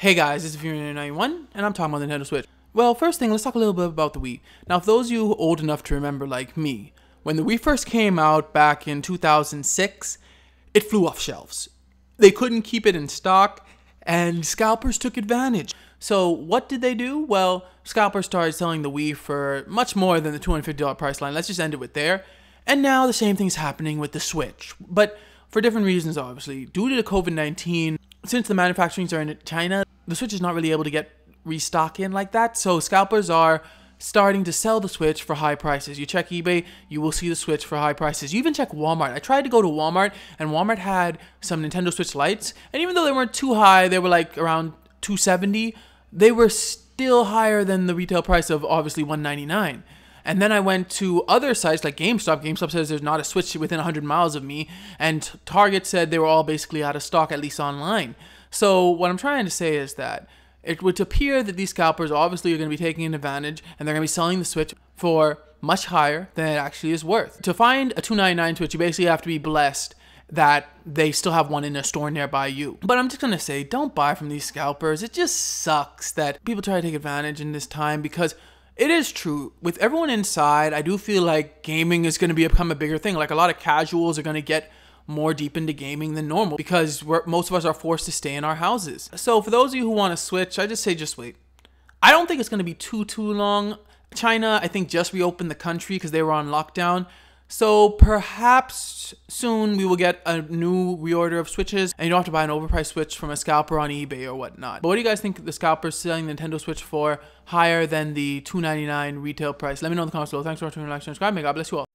Hey guys, it's Viren91, and I'm talking about Nintendo Switch. Well, first thing, let's talk a little bit about the Wii. Now, for those of you old enough to remember, like me, when the Wii first came out back in 2006, it flew off shelves. They couldn't keep it in stock, and scalpers took advantage. So, what did they do? Well, scalpers started selling the Wii for much more than the $250 price line. Let's just end it with there. And now the same thing's happening with the Switch, but for different reasons, obviously. Due to the COVID 19, since the manufacturings are in China, the Switch is not really able to get restock in like that. So scalpers are starting to sell the Switch for high prices. You check eBay, you will see the Switch for high prices. You even check Walmart. I tried to go to Walmart and Walmart had some Nintendo Switch lights, and even though they weren't too high, they were like around 270, they were still higher than the retail price of obviously 199. And then I went to other sites like GameStop. GameStop says there's not a Switch within 100 miles of me, and Target said they were all basically out of stock, at least online. So what I'm trying to say is that it would appear that these scalpers obviously are going to be taking an advantage and they're going to be selling the Switch for much higher than it actually is worth. To find a 299 Switch, you basically have to be blessed that they still have one in a store nearby you. But I'm just gonna say, don't buy from these scalpers. It just sucks that people try to take advantage in this time because it is true. With everyone inside, I do feel like gaming is gonna become a bigger thing. Like a lot of casuals are gonna get more deep into gaming than normal because most of us are forced to stay in our houses. So for those of you who want to switch, I just say just wait. I don't think it's going to be too, too long. China, I think, just reopened the country because they were on lockdown. So perhaps soon we will get a new reorder of Switches and you don't have to buy an overpriced Switch from a scalper on eBay or whatnot. But what do you guys think the scalper's selling Nintendo Switch for higher than the $299 retail price? Let me know in the comments below. Thanks for watching, like, subscribe, and God bless you all.